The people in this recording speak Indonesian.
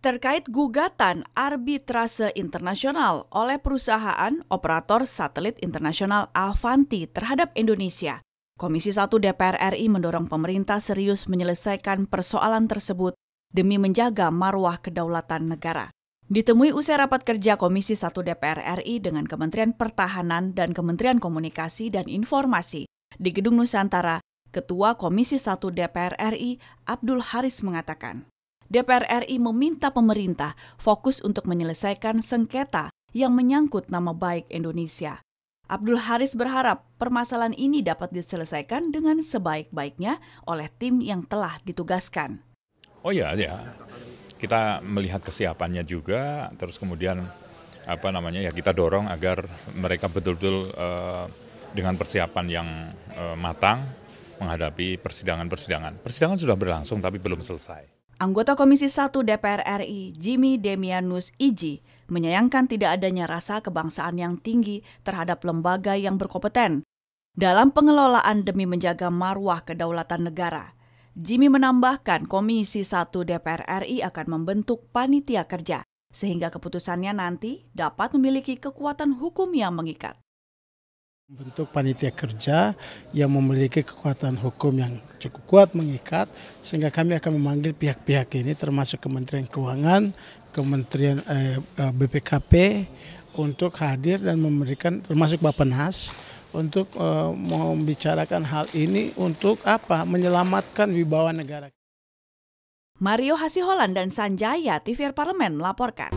Terkait gugatan arbitrase internasional oleh perusahaan operator satelit internasional Avanti terhadap Indonesia, Komisi 1 DPR RI mendorong pemerintah serius menyelesaikan persoalan tersebut demi menjaga marwah kedaulatan negara. Ditemui usai rapat kerja Komisi 1 DPR RI dengan Kementerian Pertahanan dan Kementerian Komunikasi dan Informasi di Gedung Nusantara, Ketua Komisi 1 DPR RI Abdul Haris mengatakan, DPR RI meminta pemerintah fokus untuk menyelesaikan sengketa yang menyangkut nama baik Indonesia. Abdul Haris berharap permasalahan ini dapat diselesaikan dengan sebaik-baiknya oleh tim yang telah ditugaskan. Oh ya, ya kita melihat kesiapannya juga, terus kemudian apa namanya ya kita dorong agar mereka betul-betul uh, dengan persiapan yang uh, matang menghadapi persidangan-persidangan. Persidangan sudah berlangsung tapi belum selesai. Anggota Komisi 1 DPR RI, Jimmy Demianus Iji, menyayangkan tidak adanya rasa kebangsaan yang tinggi terhadap lembaga yang berkompeten dalam pengelolaan demi menjaga marwah kedaulatan negara. Jimmy menambahkan Komisi 1 DPR RI akan membentuk panitia kerja, sehingga keputusannya nanti dapat memiliki kekuatan hukum yang mengikat. Bentuk panitia kerja yang memiliki kekuatan hukum yang cukup kuat mengikat sehingga kami akan memanggil pihak-pihak ini termasuk Kementerian Keuangan, Kementerian eh, eh BPKP untuk hadir dan memberikan termasuk Bapak Nas, untuk eh, membicarakan hal ini untuk apa? Menyelamatkan wibawa negara. Mario Hasiholan dan Sanjaya TVR Parlemen melaporkan.